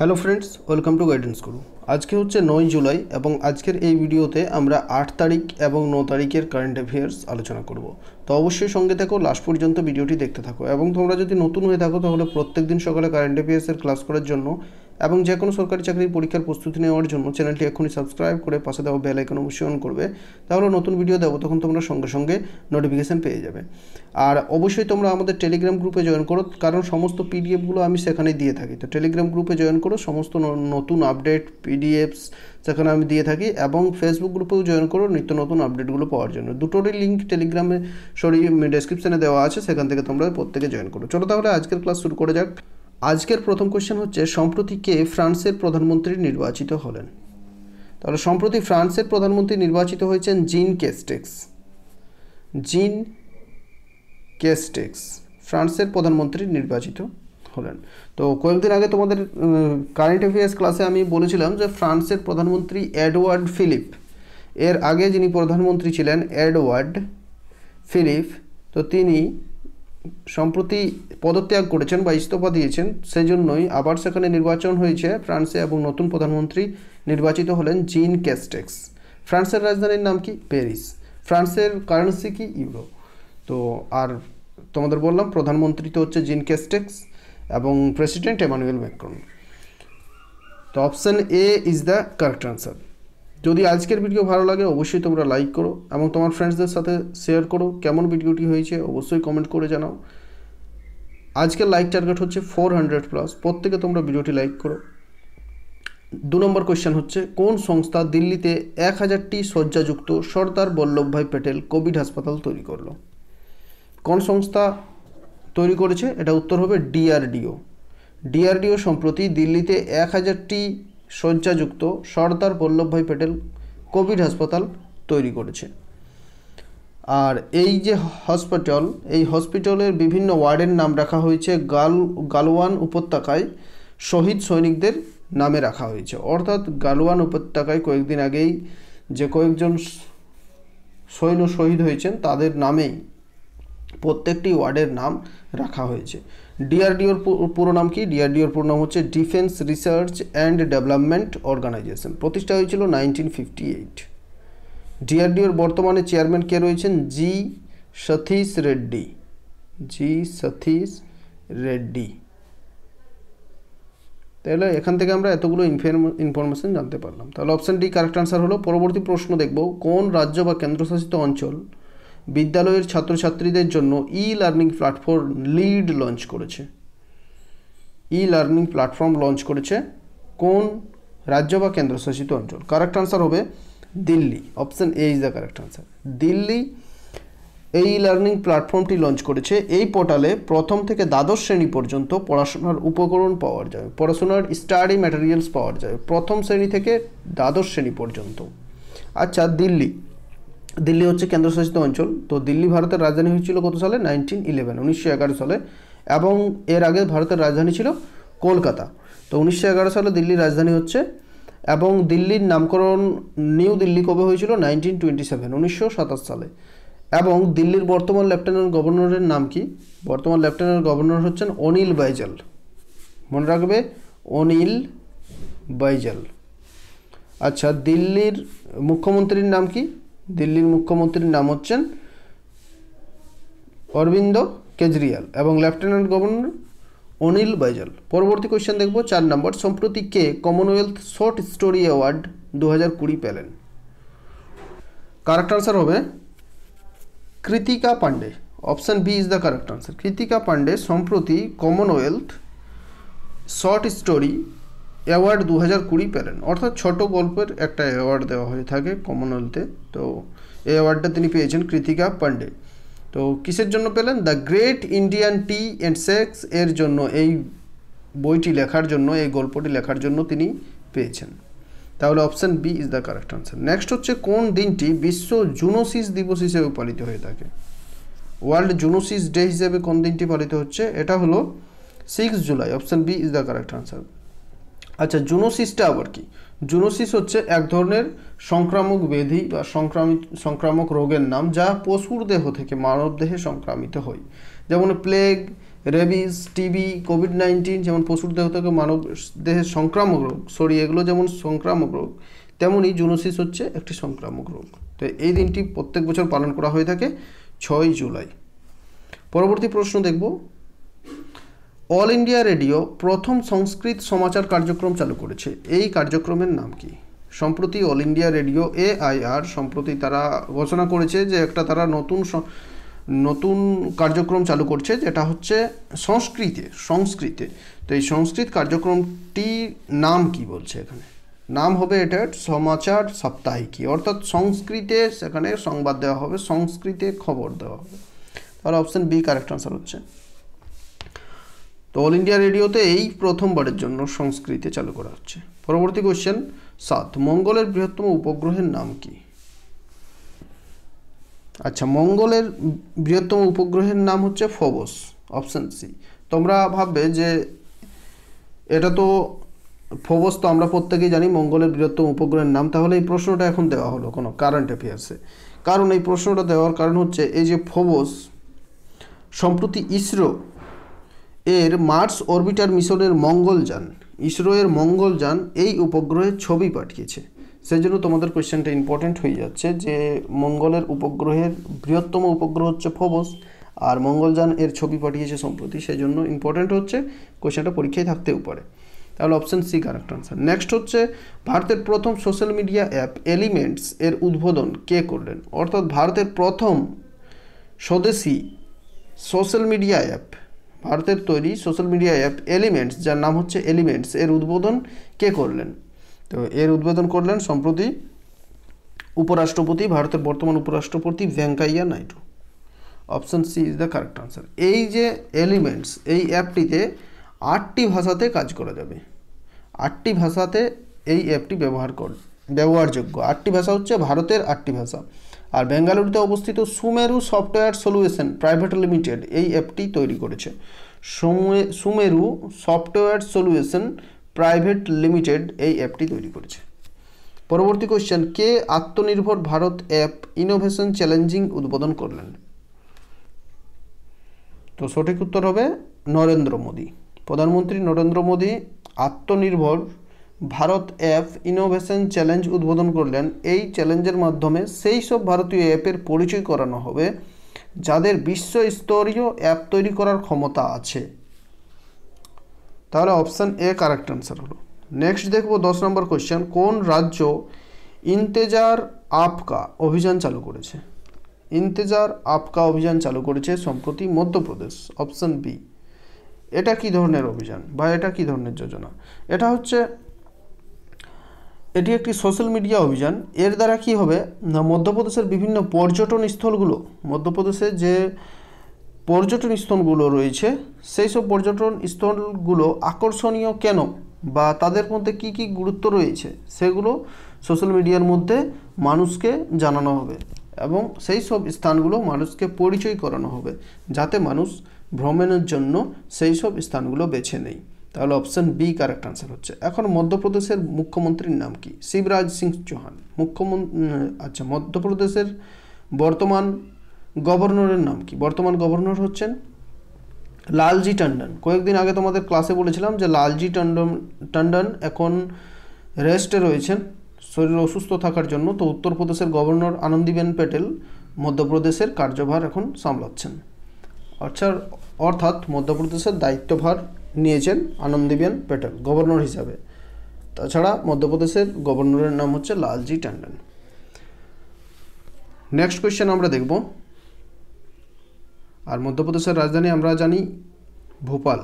Hello friends welcome to Guidance Guru আজকে হচ্ছে নয় জুলাই এবং আজকের এই ভিডিওতে আমরা আট তারিখ এবং ন তারিখের কারেন্ট অ্যাফেয়ার্স আলোচনা করব তো অবশ্যই সঙ্গে থাকো লাস্ট পর্যন্ত ভিডিওটি দেখতে থাকো এবং তোমরা যদি নতুন হয়ে থাকো তাহলে প্রত্যেক দিন সকালে কারেন্ট অ্যাফেয়ার্সের ক্লাস করার জন্য এবং যে কোনো সরকারি চাকরির পরীক্ষার প্রস্তুতি নেওয়ার জন্য চ্যানেলটি এখনই সাবস্ক্রাইব করে পাশে দেওয়া বেল আইকন অবশ্যই অন করবে তাহলে নতুন ভিডিও দেবো তখন তোমরা সঙ্গে সঙ্গে নোটিফিকেশান পেয়ে যাবে আর অবশ্যই তোমরা আমাদের টেলিগ্রাম গ্রুপে জয়েন করো কারণ সমস্ত পিডিএফগুলো আমি সেখানে দিয়ে থাকি তো টেলিগ্রাম গ্রুপে জয়েন করো সমস্ত নতুন আপডেট পিডিএফস সেখানে আমি দিয়ে থাকি এবং ফেসবুক গ্রুপেও জয়েন করো নিত্য নতুন আপডেটগুলো পাওয়ার জন্য দুটোরই লিঙ্ক টেলিগ্রামে সরি ডেসক্রিপশানে দেওয়া আছে সেখান থেকে তোমরা প্রত্যেকে জয়েন করো চলো তাহলে আজকের ক্লাস শুরু করে যাক আজকের প্রথম কোশ্চেন হচ্ছে সম্প্রতি কে ফ্রান্সের প্রধানমন্ত্রী নির্বাচিত হলেন তাহলে সম্প্রতি ফ্রান্সের প্রধানমন্ত্রী নির্বাচিত হয়েছেন জিন কেস্টেক্স জিন কেস্টেক্স ফ্রান্সের প্রধানমন্ত্রী নির্বাচিত হলেন তো কয়েকদিন আগে তোমাদের কারেন্ট অ্যাফেয়ার্স ক্লাসে আমি বলেছিলাম যে ফ্রান্সের প্রধানমন্ত্রী এডওয়ার্ড ফিলিপ এর আগে যিনি প্রধানমন্ত্রী ছিলেন এডওয়ার্ড ফিলিপ তো তিনি সম্প্রতি পদত্যাগ করেছেন বা ইস্তফা দিয়েছেন সেজন্যই আবার সেখানে নির্বাচন হয়েছে ফ্রান্সে এবং নতুন প্রধানমন্ত্রী নির্বাচিত হলেন জিন ক্যাস্টেক্স ফ্রান্সের রাজধানীর নাম কি প্যারিস ফ্রান্সের কারেন্সি কি ইউরো তো আর তোমাদের বললাম প্রধানমন্ত্রী তো হচ্ছে জিন ক্যাস্টেক্স এবং প্রেসিডেন্ট এমানুয়েল ম্যাক্রন তো option A is the correct answer যদি আজকের ভিডিও ভালো লাগে অবশ্যই তোমরা লাইক করো এবং তোমার ফ্রেন্ডসদের সাথে শেয়ার করো কেমন ভিডিওটি হয়েছে অবশ্যই কমেন্ট করে জানাও আজকের লাইক টার্গেট হচ্ছে ফোর হান্ড্রেড প্লাস প্রত্যেকে তোমরা ভিডিওটি লাইক করো দু নম্বর কোয়েশ্চেন হচ্ছে কোন সংস্থা দিল্লিতে এক হাজারটি শয্যাযুক্ত সর্দার বল্লভভাই প্যাটেল কোভিড হাসপাতাল তৈরি করলো কোন সংস্থা তৈরি করেছে এটা উত্তর হবে ডিআরডিও ডিআরডিও সম্প্রতি দিল্লিতে এক হাজারটি শয্যাযুক্ত সর্দার বল্লভভাই প্যাটেল কোভিড হাসপাতাল তৈরি করেছে আর এই যে হসপিটাল এই হসপিটালের বিভিন্ন ওয়ার্ডের নাম রাখা হয়েছে গাল গালওয়ান উপত্যকায় শহীদ সৈনিকদের নামে রাখা হয়েছে অর্থাৎ গালওয়ান উপত্যকায় কয়েকদিন আগেই যে কয়েকজন সৈন্য শহীদ হয়েছেন তাদের নামেই প্রত্যেকটি ওয়ার্ডের নাম রাখা হয়েছে ডিআরডিওর পুরো নাম কি ডিআরডিওর পুরো নাম হচ্ছে defence research and development organisation প্রতিষ্ঠা হয়েছিল নাইনটিন ফিফটি এইট ডিআরডিওর বর্তমানে চেয়ারম্যান কে রয়েছেন জি সতীশ রেড্ডি জি সতীশ রেড্ডি তাহলে এখান থেকে আমরা এতগুলো ইনফরমেশন জানতে পারলাম তাহলে অপশান ডি কারেক্ট আনসার হলো পরবর্তী প্রশ্ন দেখব কোন রাজ্য বা কেন্দ্রশাসিত অঞ্চল বিদ্যালয়ের ছাত্রছাত্রীদের জন্য E learning platform lead launch করেছে ই লার্নিং প্ল্যাটফর্ম লঞ্চ করেছে কোন রাজ্য বা কেন্দ্রশাসিত অঞ্চল কারেক্ট আনসার হবে Delhi option A is the correct answer Delhi এই লার্নিং প্ল্যাটফর্মটি লঞ্চ করেছে এই পোর্টালে প্রথম থেকে দ্বাদশ শ্রেণী পর্যন্ত পড়াশোনার উপকরণ পাওয়া যাবে পড়াশোনার স্টাডি ম্যাটেরিয়ালস পাওয়া যায় প্রথম শ্রেণী থেকে দ্বাদশ শ্রেণী পর্যন্ত আচ্ছা দিল্লি দিল্লি হচ্ছে কেন্দ্রশাসিত অঞ্চল তো দিল্লি ভারতের রাজধানী হয়েছিল কত সালে নাইনটিন ইলেভেন উনিশশো এগারো সালে এবং এর আগে ভারতের রাজধানী ছিল কলকাতা তো উনিশশো এগারো সালে দিল্লির রাজধানী হচ্ছে এবং দিল্লির নামকরণ নিউ দিল্লি কবে হয়েছিল নাইনটিন টোয়েন্টি সেভেন উনিশশো সাতাশ সালে এবং দিল্লির বর্তমান লেফটেন্যান্ট গভর্নরের নাম কি বর্তমান লেফটেন্যান্ট গভর্নর হচ্ছেন অনিল বাইজাল মনে রাখবে অনিল বাইজাল আচ্ছা দিল্লির মুখ্যমন্ত্রীর নাম কি দিল্লির মুখ্যমন্ত্রীর নাম হচ্ছেন অরবিন্দ কেজরিয়াল এবং লেফটেন্যান্ট গভর্নর অনিল বাইজল পরবর্তী কোয়েশ্চেন দেখব চার নম্বর সম্প্রতি কে কমনওয়েলথ শর্ট স্টোরি অ্যাওয়ার্ড দু হাজার কুড়ি পেলেন কারেক্ট আনসার হবে Kritika Pandey option B is the correct answer Kritika Pandey সম্প্রতি কমনওয়েলথ শর্ট স্টোরি অ্যাওয়ার্ড দু হাজার কুড়ি পেলেন অর্থাৎ ছোট গল্পের একটা অ্যাওয়ার্ড দেওয়া হয়ে থাকে কমনওয়েলথে তো এই অ্যাওয়ার্ডটা তিনি পেয়েছেন কৃতিকা পান্ডে তো কিসের জন্য পেলেন the great Indian tee and snakes এর জন্য এই বইটি লেখার জন্য এই গল্পটি লেখার জন্য তিনি পেয়েছেন তাহলে option B is the correct answer next হচ্ছে কোন দিনটি বিশ্ব জুনোসিস দিবস হিসেবে পালিত হয়ে থাকে ওয়ার্ল্ড জুনোসিস ডে হিসেবে কোন দিনটি পালিত হচ্ছে এটা হলো six July option B is the correct answer আচ্ছা জুনোসিসটা আবার কি জুনোসিস হচ্ছে এক ধরনের সংক্রামক ব্যাধি বা সংক্রামিত সংক্রামক রোগের নাম যা পশুর দেহ থেকে মানব দেহে সংক্রামিত হয় যেমন plague rabies TB Covid nineteen যেমন পশুর দেহ থেকে মানব দেহে সংক্রামক রোগ সরি এগুলো যেমন সংক্রামক রোগ তেমনই জুনোসিস হচ্ছে একটি সংক্রামক রোগ তো এই দিনটি প্রত্যেক বছর পালন করা হয়ে থাকে ছয় জুলাই পরবর্তী প্রশ্ন দেখব অল ইন্ডিয়া রেডিও প্রথম সংস্কৃত সমাচার কার্যক্রম চালু করেছে এই কার্যক্রমের নাম কি সম্প্রতি অল ইন্ডিয়া রেডিও এআইআর সম্প্রতি তারা ঘোষণা করেছে যে একটা তারা নতুন নতুন কার্যক্রম চালু করছে যেটা হচ্ছে সংস্কৃতে সংস্কৃতে তো এই সংস্কৃত কার্যক্রমটি নাম কি বলছে এখানে নাম হবে এটার সমাচার সাপ্তাহিকী অর্থাৎ সংস্কৃতে সেখানে সংবাদ দেওয়া হবে সংস্কৃতে খবর দেওয়া হবে তাহলে অপশান বি কারেক্ট আনসার হচ্ছে তো অল ইন্ডিয়া রেডিওতে এই প্রথমবারের জন্য সংস্কৃতি চালু করা হচ্ছে পরবর্তী কোশ্চেন সাত মঙ্গলের বৃহত্তম উপগ্রহের নাম কি আচ্ছা মঙ্গলের বৃহত্তম উপগ্রহের নাম হচ্ছে ফবস অপশান সি তোমরা ভাববে যে এটা তো ফবস তো আমরা প্রত্যেকেই জানি মঙ্গলের বৃহত্তম উপগ্রহের নাম তাহলে এই প্রশ্নটা এখন দেওয়া হলো কোনো কারেন্ট অ্যাফেয়ার্সে কারণ এই প্রশ্নটা দেওয়ার কারণ হচ্ছে এই যে ফবস সম্প্রতি ইসরো এর মার্স অরবিটার মিশনের মঙ্গলযান ইসরোয়ের মঙ্গলযান এই উপগ্রহের ছবি পাঠিয়েছে সেই জন্য তোমাদের কোয়েশ্চেনটা ইম্পর্টেন্ট হয়ে যাচ্ছে যে মঙ্গলের উপগ্রহের বৃহত্তম উপগ্রহ হচ্ছে ফোবস আর মঙ্গলযান এর ছবি পাঠিয়েছে সম্প্রতি সেই জন্য ইম্পর্টেন্ট হচ্ছে কোয়েশ্চেনটা পরীক্ষায় থাকতেও পারে তাহলে option C correct answer next হচ্ছে ভারতের প্রথম সোশ্যাল মিডিয়া অ্যাপ এলিমেন্টস এর উদ্বোধন কে করলেন অর্থাৎ ভারতের প্রথম স্বদেশি সোশ্যাল মিডিয়া অ্যাপ ভারতের তৈরি সোশ্যাল মিডিয়া অ্যাপ এলিমেন্টস যার নাম হচ্ছে এলিমেন্টস এর উদ্বোধন কে করলেন তো এর উদ্বোধন করলেন সম্প্রতি উপরাষ্ট্রপতি ভারতের বর্তমান উপরাষ্ট্রপতি Venkaiah Naidu option C is the correct answer এই যে এলিমেন্টস এই অ্যাপটিতে আটটি ভাষাতে কাজ করা যাবে আটটি ভাষাতে এই অ্যাপটি ব্যবহার কর ব্যবহারযোগ্য আটটি ভাষা হচ্ছে ভারতের আটটি ভাষা আর বেঙ্গালুরুতে অবস্থিত Sumeru software solution private limited এই অ্যাপটি তৈরি করেছে Sumeru software solution private limited এই অ্যাপটি তৈরি করেছে পরবর্তী কোশ্চেন কে আত্মনির্ভর ভারত অ্যাপ ইনোভেশন চ্যালেঞ্জিং উদ্বোধন করলেন তো সঠিক উত্তর হবে নরেন্দ্র মোদী প্রধানমন্ত্রী নরেন্দ্র মোদী আত্মনির্ভর ভারত অ্যাপ ইনোভেশন চ্যালেঞ্জ উদ্বোধন করলেন এই চ্যালেঞ্জের মাধ্যমে সেই সব ভারতীয় অ্যাপের পরিচয় করানো হবে যাদের বিশ্বস্তরীয় অ্যাপ তৈরি করার ক্ষমতা আছে তাহলে অপশান এ কারেক্ট অ্যান্সার হলো নেক্সট দেখব দশ নম্বর কোয়েশ্চেন কোন রাজ্য ইন্তেজার আপকা অভিযান চালু করেছে ইন্তেজার আপকা অভিযান চালু করেছে সম্প্রতি মধ্যপ্রদেশ অপশান বি এটা কি ধরনের অভিযান বা এটা কি ধরনের যোজনা এটা হচ্ছে এটি একটি সোশ্যাল মিডিয়া অভিযান এর দ্বারা কি হবে না মধ্যপ্রদেশের বিভিন্ন পর্যটন স্থলগুলো মধ্যপ্রদেশে যে পর্যটন স্থলগুলো রয়েছে সেই সব পর্যটন স্থলগুলো আকর্ষণীয় কেন বা তাদের মধ্যে কি কি গুরুত্ব রয়েছে সেগুলো সোশ্যাল মিডিয়ার মধ্যে মানুষকে জানানো হবে এবং সেই সব স্থানগুলো মানুষকে পরিচয় করানো হবে যাতে মানুষ ভ্রমণের জন্য সেই সব স্থানগুলো বেছে নেয় তাহলে অপশান বি কারেক্ট আনসার হচ্ছে এখন মধ্যপ্রদেশের মুখ্যমন্ত্রীর নাম কি শিবরাজ সিং চৌহান মুখ্যমন্ত্রী আচ্ছা মধ্যপ্রদেশের বর্তমান গভর্নরের নাম কি বর্তমান গভর্নর হচ্ছেন লালজি টান্ডন কয়েকদিন আগে তোমাদের ক্লাসে বলেছিলাম যে লালজি টান্ডন টান্ডন এখন রেস্টে রয়েছেন শরীর অসুস্থ থাকার জন্য তো উত্তরপ্রদেশের গভর্নর আনন্দীবেন প্যাটেল মধ্যপ্রদেশের কার্যভার এখন সামলাচ্ছেন অর্থাৎ আচ্ছা, অর্থাৎ মধ্যপ্রদেশের দায়িত্বভার নিয়েছেন আনন্দিবেন প্যাটেল গভর্নর হিসাবে তাছাড়া মধ্যপ্রদেশের গভর্নরের নাম হচ্ছে লালজি ট্যান্ডন নেক্সট কোয়েশ্চেন আমরা দেখব আর মধ্যপ্রদেশের রাজধানী আমরা জানি ভোপাল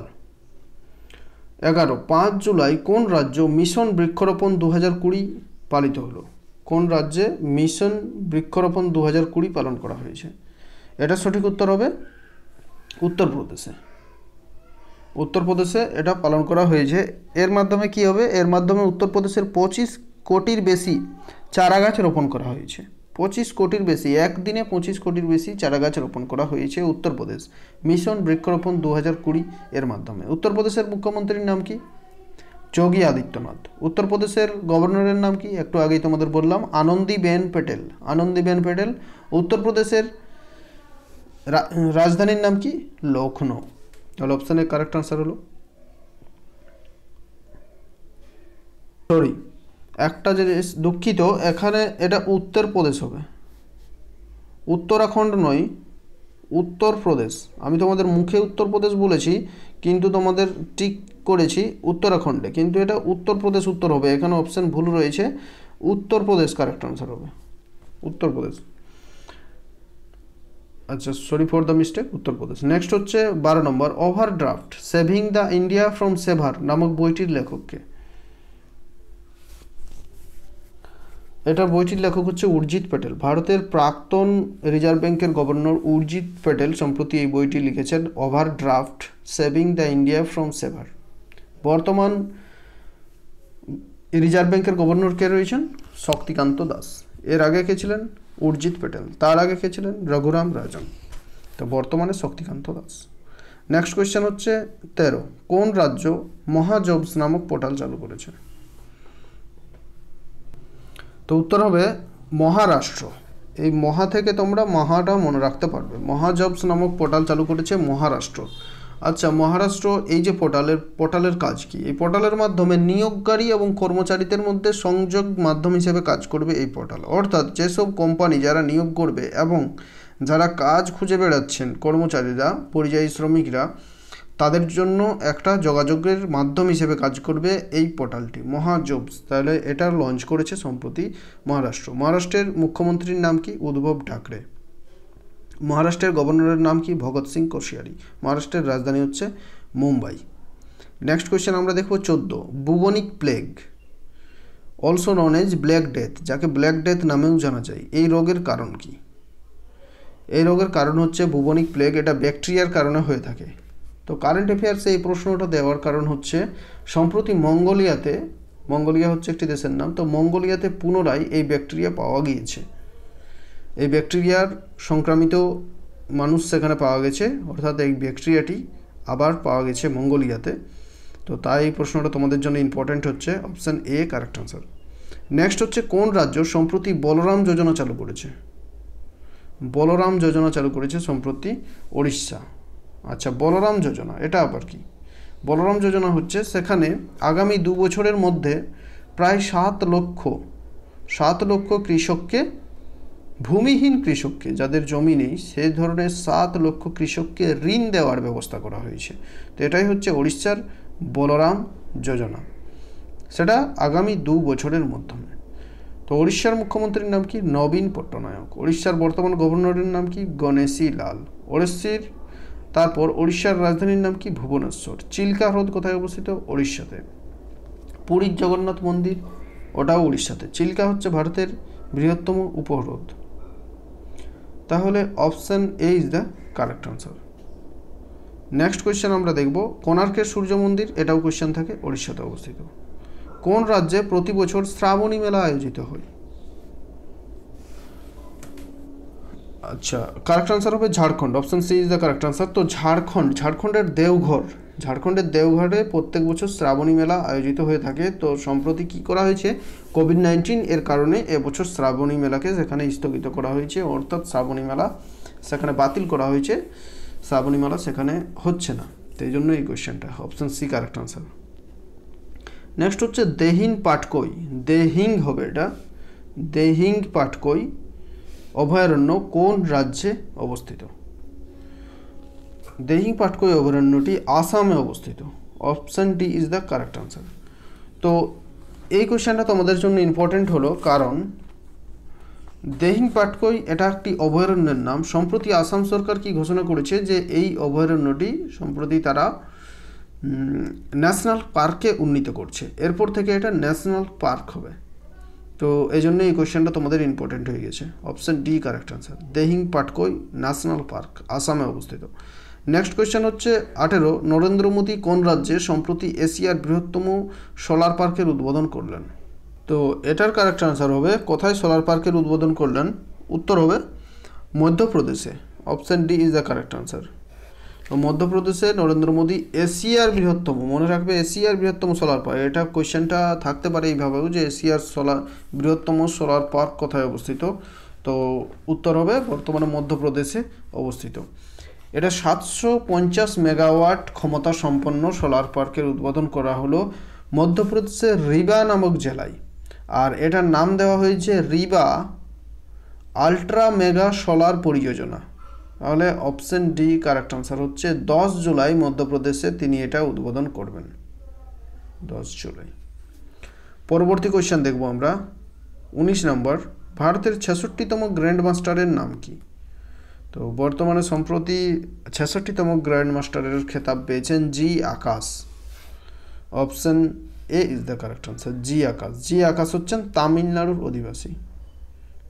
এগারো পাঁচ জুলাই কোন রাজ্য মিশন বৃক্ষরোপণ দু হাজার কুড়ি পালিত হলো কোন রাজ্যে মিশন বৃক্ষরোপণ দু হাজার কুড়ি পালন করা হয়েছে এটা সঠিক উত্তর হবে উত্তরপ্রদেশে উত্তরপ্রদেশে এটা পালন করা হয়েছে এর মাধ্যমে কি হবে এর মাধ্যমে উত্তরপ্রদেশের পঁচিশ কোটির বেশি চারাগাছ রোপণ করা হয়েছে পঁচিশ কোটির বেশি একদিনে পঁচিশ কোটির বেশি চারাগাছ রোপণ করা হয়েছে উত্তরপ্রদেশ মিশন বৃক্ষরোপণ দু হাজার কুড়ি এর মাধ্যমে উত্তরপ্রদেশের মুখ্যমন্ত্রীর নাম কি যোগী আদিত্যনাথ উত্তরপ্রদেশের গভর্নরের নাম কি একটু আগেই তোমাদের বললাম আনন্দীবেন প্যাটেল আনন্দীবেন প্যাটেল উত্তরপ্রদেশের রাজধানীর নাম কি লখনৌ তাহলে অপশানের কারেক্ট আনসার হলো সরি একটা জিনিস দুঃখিত এখানে এটা উত্তরপ্রদেশ হবে উত্তরাখণ্ড নয় উত্তরপ্রদেশ আমি তোমাদের মুখে উত্তরপ্রদেশ বলেছি কিন্তু তোমাদের ঠিক করেছি উত্তরাখণ্ডে কিন্তু এটা উত্তরপ্রদেশ উত্তর হবে এখানে অপশান ভুল রয়েছে উত্তরপ্রদেশ কারেক্ট আনসার হবে উত্তরপ্রদেশ আচ্ছা sorry for the mistake Uttar Pradesh next হচ্ছে বারো নম্বর overdraft saving the India from saver নামক বইটির লেখককে এটার বইটির লেখক হচ্ছে উর্জিত প্যাটেল ভারতের প্রাক্তন রিজার্ভ ব্যাংকের গভর্নর উর্জিত প্যাটেল সম্প্রতি এই বইটি লিখেছেন overdraft saving the India from saver বর্তমান রিজার্ভ ব্যাংকের গভর্নর কে রয়েছেন শক্তিকান্ত দাস এর আগে কে ছিলেন উর্জিত প্যাটেল তার আগে কে ছিলেন রঘুরাম রাজন তো বর্তমানে শক্তিকান্ত দাস নেক্সট কোয়েশ্চেন হচ্ছে তেরো কোন রাজ্য মহাজবস নামক পোর্টাল চালু করেছে তো উত্তর হবে মহারাষ্ট্র এই মহা থেকে তোমরা মহাটা মনে রাখতে পারবে মহাজবস নামক পোর্টাল চালু করেছে মহারাষ্ট্র আচ্ছা মহারাষ্ট্র এই যে পোর্টালের পোর্টালের কাজ কি এই পোর্টালের মাধ্যমে নিয়োগকারী এবং কর্মচারীদের মধ্যে সংযোগ মাধ্যম হিসেবে কাজ করবে এই পোর্টাল অর্থাৎ যেসব কোম্পানি যারা নিয়োগ করবে এবং যারা কাজ খুঁজে বেড়াচ্ছেন কর্মচারীরা পরিযায়ী শ্রমিকরা তাদের জন্য একটা যোগাযোগের মাধ্যম হিসেবে কাজ করবে এই পোর্টালটি মহাজবস তাহলে এটা লঞ্চ করেছে সম্প্রতি মহারাষ্ট্র মহারাষ্ট্রের মুখ্যমন্ত্রীর নাম কি উদ্ভব ঠাকরে মহারাষ্ট্রের গভর্নরের নাম কি ভগৎ সিং কোশিয়ারি মহারাষ্ট্রের রাজধানী হচ্ছে মুম্বাই নেক্সট কোয়েশ্চেন আমরা দেখব চোদ্দ bubonic plague also known as black death যাকে ব্ল্যাক ডেথ নামেও জানা যায় এই রোগের কারণ কি এই রোগের কারণ হচ্ছে বুবনিক প্লেগ এটা ব্যাকটেরিয়ার কারণে হয়ে থাকে তো কারেন্ট অ্যাফেয়ার্সে এই প্রশ্নটা দেওয়ার কারণ হচ্ছে সম্প্রতি মঙ্গোলিয়াতে মঙ্গোলিয়া হচ্ছে একটি দেশের নাম তো মঙ্গোলিয়াতে পুনরায় এই ব্যাকটেরিয়া পাওয়া গিয়েছে এই ব্যাকটেরিয়ার সংক্রামিত মানুষ সেখানে পাওয়া গেছে অর্থাৎ এই ব্যাকটেরিয়াটি আবার পাওয়া গেছে মঙ্গোলিয়াতে তো তাই এই প্রশ্নটা তোমাদের জন্য ইম্পর্ট্যান্ট হচ্ছে option A correct answer next হচ্ছে কোন রাজ্য সম্প্রতি বলরাম যোজনা চালু করেছে বলরাম যোজনা চালু করেছে সম্প্রতি ওড়িশা আচ্ছা বলরাম যোজনা এটা আবার কি বলরাম যোজনা হচ্ছে সেখানে আগামী দু বছরের মধ্যে প্রায় সাত লক্ষ সাত লক্ষ কৃষককে ভূমিহীন কৃষককে যাদের জমি নেই সেই ধরনের সাত লক্ষ কৃষককে ঋণ দেওয়ার ব্যবস্থা করা হয়েছে তো এটাই হচ্ছে উড়িষ্যার বলরাম যোজনা সেটা আগামী দু বছরের মাধ্যমে তো উড়িষ্যার মুখ্যমন্ত্রীর নাম কি নবীন পট্টনায়ক উড়িষ্যার বর্তমান গভর্নরের নাম কি গণেশী লাল ওড়িশির তারপর উড়িষ্যার রাজধানীর নাম কি ভুবনেশ্বর চিল্কা হ্রদ কোথায় অবস্থিত উড়িষ্যাতে পুরীর জগন্নাথ মন্দির ওটাও উড়িষ্যাতে চিল্কা হচ্ছে ভারতের বৃহত্তম উপহ্রদ তাহলে option A is the correct answer next question আমরা দেখব কোণার্কের সূর্য মন্দির এটাও কোয়েশ্চেন থাকে ওড়িশাতে অবস্থিত কোন রাজ্যে প্রতি বছর শ্রাবণী মেলা আয়োজিত হয় আচ্ছা কারেক্ট আনসার হবে Jharkhand option C is the correct answer তো ঝাড়খণ্ড ঝাড়খণ্ডের দেওঘর ঝাড়খণ্ডের দেওঘরে প্রত্যেক বছর শ্রাবণী মেলা আয়োজিত হয়ে থাকে তো সম্প্রতি কি করা হয়েছে কোভিড নাইন্টিন এর কারণে এবছর শ্রাবণী মেলাকে সেখানে স্থগিত করা হয়েছে অর্থাৎ শ্রাবণী মেলা সেখানে বাতিল করা হয়েছে শ্রাবণী মেলা সেখানে হচ্ছে না তো এই জন্য এই কোয়েশ্চেনটা option C correct answer next হচ্ছে দেহিন পাটকই দেহিং হবে এটা দেহিং পাটকই অভয়ারণ্য কোন রাজ্যে অবস্থিত দেহিং পাটকো অভয়ারণ্যটি আসামে অবস্থিত option D is the correct answer তো এই কোয়েশ্চেনটা তোমাদের জন্য ইম্পর্টেন্ট হলো কারণ দেহিং পাটকই এটা একটি অভয়ারণ্যের নাম সম্প্রতি আসাম সরকার কি ঘোষণা করেছে যে এই অভয়ারণ্যটি সম্প্রতি তারা ন্যাশনাল পার্কে উন্নীত করছে এরপর থেকে এটা ন্যাশনাল পার্ক হবে তো এই জন্য এই কোয়েশ্চেনটা তোমাদের ইম্পর্টেন্ট হয়ে গেছে option D correct answer Dehing Patkai national park আসামে অবস্থিত নেক্সট কোয়েশ্চেন হচ্ছে আঠেরো নরেন্দ্র মোদী কোন রাজ্যে সম্প্রতি এশিয়ার বৃহত্তম সোলার পার্কের উদ্বোধন করলেন তো এটার কারেক্ট আনসার হবে কোথায় সোলার পার্কের উদ্বোধন করলেন উত্তর হবে মধ্যপ্রদেশে option D is the correct answer তো মধ্যপ্রদেশে নরেন্দ্র মোদী এশিয়ার বৃহত্তম মনে রাখবে এশিয়ার বৃহত্তম সোলার পার্ক এটা কোয়েশ্চেনটা থাকতে পারে এইভাবেও যে এশিয়ার সোলার বৃহত্তম সোলার পার্ক কোথায় অবস্থিত তো উত্তর হবে বর্তমানে মধ্যপ্রদেশে অবস্থিত এটা সাতশো পঞ্চাশ মেগাওয়াট ক্ষমতা সম্পন্ন সোলার পার্কের উদ্বোধন করা হলো মধ্যপ্রদেশের রিবা নামক জেলায় আর এটার নাম দেওয়া হয়েছে রিবা আল্ট্রা মেগা সোলার পরিযোজনা তাহলে অপশন ডি কারেক্ট আনসার হচ্ছে দশ জুলাই মধ্যপ্রদেশে তিনি এটা উদ্বোধন করবেন দশ জুলাই পরবর্তী কোয়েশ্চেন দেখব আমরা উনিশ নম্বর ভারতের ছেষট্টিতম গ্র্যান্ড মাস্টারের নাম কী তো বর্তমানে সম্প্রতি ছেষট্টিতম গ্র্যান্ড মাস্টারের খেতাব পেয়েছেন G Akash option A is the correct answer G Akash G Akash হচ্ছেন তামিলনাড়ুর অধিবাসী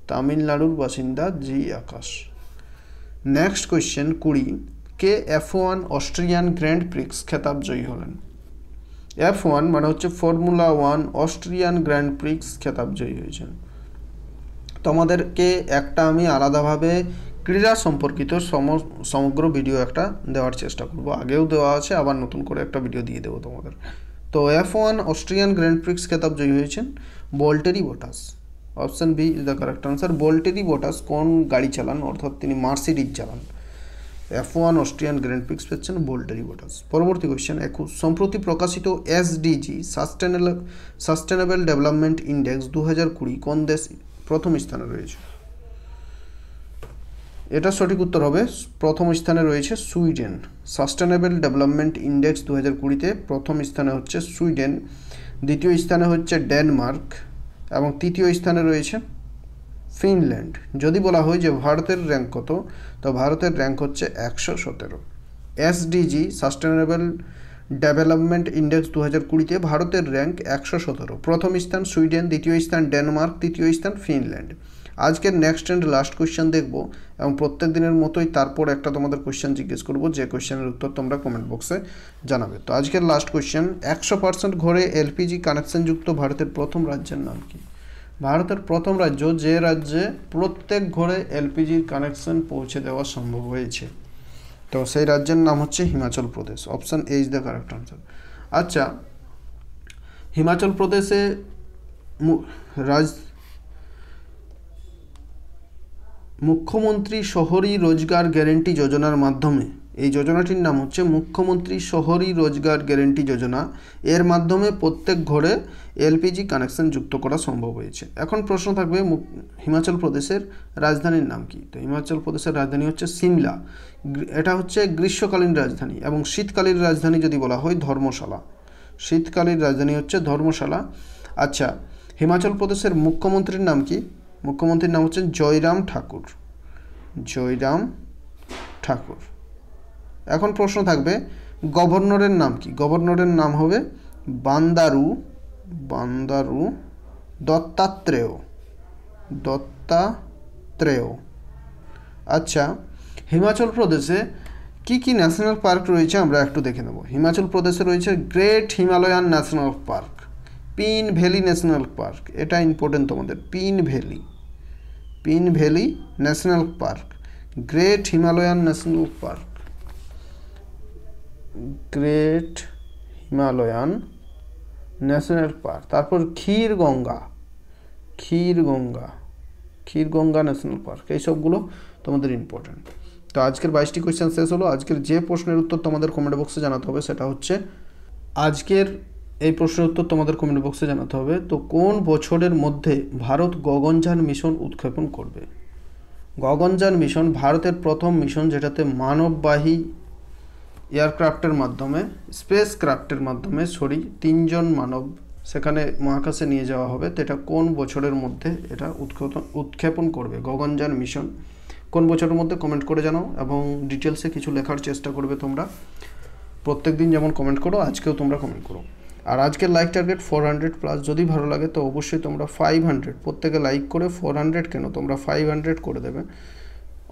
তামিলনাড়ুর বাসিন্দা জি আকাশ নেক্সট কোয়েশ্চেন কুড়ি কে F one Australian grand prix খেতাব জয়ী হলেন এফ ওয়ান মানে হচ্ছে formula one Australian grand prix খেতাব জয়ী হয়েছেন তোমাদেরকে একটা আমি আলাদাভাবে ক্রীড়া সম্পর্কিত সমগ্র ভিডিও একটা দেওয়ার চেষ্টা করব আগেও দেওয়া আছে আবার নতুন করে একটা ভিডিও দিয়ে দেবো তোমাদের তো F one Austrian grand prix খেতাব জয়ী হয়েছেন Valtteri Bottas option B is the correct answer Valtteri Bottas কোন গাড়ি চালান অর্থাৎ তিনি মার্সিডিজ চালান F one Austrian grand prix পেয়েছেন বোল্টেরি বোটাস পরবর্তী কোয়েশ্চেন একুশ সম্প্রতি প্রকাশিত SDG sustainable sustainable development index দু হাজার কুড়ি কোন দেশ প্রথম স্থানে রয়েছে এটা সঠিক উত্তর হবে প্রথম স্থানে রয়েছে সুইডেন সাস্টেনেবল ডেভেলপমেন্ট ইন্ডেক্স দু হাজার কুড়িতে প্রথম স্থানে হচ্ছে সুইডেন দ্বিতীয় স্থানে হচ্ছে ডেনমার্ক এবং তৃতীয় স্থানে রয়েছে ফিনল্যান্ড যদি বলা হয় যে ভারতের র্যাঙ্ক কত তো ভারতের র্যাঙ্ক হচ্ছে একশো সতেরো এসডিজি সাস্টেনেবল ডেভেলপমেন্ট ইন্ডেক্স দু হাজার কুড়িতে ভারতের র্যাঙ্ক একশো সতেরো প্রথম স্থান সুইডেন দ্বিতীয় স্থান ডেনমার্ক তৃতীয় স্থান ফিনল্যান্ড আজকের নেক্সট অ্যান্ড লাস্ট কোয়েশ্চেন দেখব এবং প্রত্যেক দিনের মতোই তারপর একটা তোমাদের কোয়েশ্চেন জিজ্ঞেস করব যে কোয়েশ্চেনের উত্তর তোমরা কমেন্ট বক্সে জানাবে তো আজকের লাস্ট কোয়েশ্চেন একশো পার্সেন্ট ঘরে এলপিজি যুক্ত ভারতের প্রথম রাজ্যের নাম কি ভারতের প্রথম রাজ্য যে রাজ্যে প্রত্যেক ঘরে এলপিজির কানেকশন পৌঁছে দেওয়া সম্ভব হয়েছে তো সেই রাজ্যের নাম হচ্ছে Himachal Pradesh option A is the correct answer আচ্ছা হিমাচল প্রদেশে রাজ মুখ্যমন্ত্রী শহরী রোজগার গ্যারেন্টি যোজনার মাধ্যমে এই যোজনাটির নাম হচ্ছে মুখ্যমন্ত্রী শহরী রোজগার গ্যারেন্টি যোজনা এর মাধ্যমে প্রত্যেক ঘরে এলপিজি কানেকশন যুক্ত করা সম্ভব হয়েছে এখন প্রশ্ন থাকবে হিমাচল প্রদেশের রাজধানীর নাম কি তো হিমাচল প্রদেশের রাজধানী হচ্ছে সিমলা এটা হচ্ছে গ্রীষ্মকালীন রাজধানী এবং শীতকালীন রাজধানী যদি বলা হয় ধর্মশালা শীতকালীন রাজধানী হচ্ছে ধর্মশালা আচ্ছা হিমাচল প্রদেশের মুখ্যমন্ত্রীর নাম কি মুখ্যমন্ত্রীর নাম হচ্ছে জয়রাম ঠাকুর জয়রাম ঠাকুর এখন প্রশ্ন থাকবে গভর্নরের নাম কি গভর্নরের নাম হবে বান্দারু বান্দারু দত্তাত্রেয় দত্তাত্রেয় আচ্ছা হিমাচল প্রদেশে কি কি ন্যাশনাল পার্ক রয়েছে আমরা একটু দেখে নেব হিমাচল প্রদেশে রয়েছে Great Himalayan National Park Pin Valley National Park এটা ইম্পর্টেন্ট তোমাদের Pin Valley Pin Valley National Park Great Himalayan National Park Great Himalayan National Park তারপর ক্ষীর গঙ্গা ক্ষীর গঙ্গা ক্ষীর গঙ্গা ন্যাশনাল পার্ক এই সবগুলো তোমাদের ইম্পর্ট্যান্ট তো আজকের বাইশটি কোয়েশ্চেন শেষ হলো আজকের যে প্রশ্নের উত্তর তোমাদের কমেন্ট বক্সে জানাতে হবে সেটা হচ্ছে আজকের এই প্রশ্নের উত্তর তোমাদের কমেন্ট বক্সে জানাতে হবে তো কোন বছরের মধ্যে ভারত গগনযান মিশন উৎক্ষেপণ করবে গগনযান মিশন ভারতের প্রথম মিশন যেটাতে মানববাহী এয়ারক্রাফটের মাধ্যমে স্পেস ক্রাফটের মাধ্যমে সরি তিনজন মানব সেখানে মহাকাশে নিয়ে যাওয়া হবে তো এটা কোন বছরের মধ্যে এটা উৎক্ষেপণ করবে গগনযান মিশন কোন বছরের মধ্যে কমেন্ট করে জানাও এবং ডিটেলসে কিছু লেখার চেষ্টা করবে তোমরা প্রত্যেক দিন যেমন কমেন্ট করো আজকেও তোমরা কমেন্ট করো আর আজকের like target four hundred plus যদি ভালো লাগে তো অবশ্যই তোমরা ফাইভ হান্ড্রেড প্রত্যেকে লাইক করে ফোর হান্ড্রেড কেন তোমরা ফাইভ হান্ড্রেড করে দেবে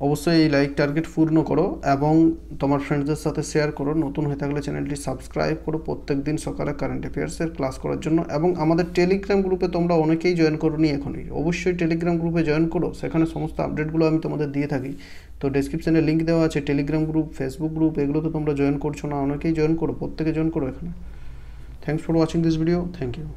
অবশ্যই এই লাইক টার্গেট পূর্ণ করো এবং তোমার ফ্রেন্ডসদের সাথে শেয়ার করো নতুন হয়ে থাকলে চ্যানেলটি সাবস্ক্রাইব করো প্রত্যেক দিন সকালে কারেন্ট অ্যাফেয়ার্সের ক্লাস করার জন্য এবং আমাদের টেলিগ্রাম গ্রুপে তোমরা অনেকেই জয়েন করো নি এখনই অবশ্যই টেলিগ্রাম গ্রুপে জয়েন করো সেখানে সমস্ত আপডেটগুলো আমি তোমাদের দিয়ে থাকি তো ডিসক্রিপশানে লিঙ্ক দেওয়া আছে টেলিগ্রাম গ্রুপ ফেসবুক গ্রুপ এগুলো তোমরা জয়েন করছো না অনেকেই জয়েন করো প্রত্যেকে জয়েন করো এখানে Thanks for watching this video. Thank you.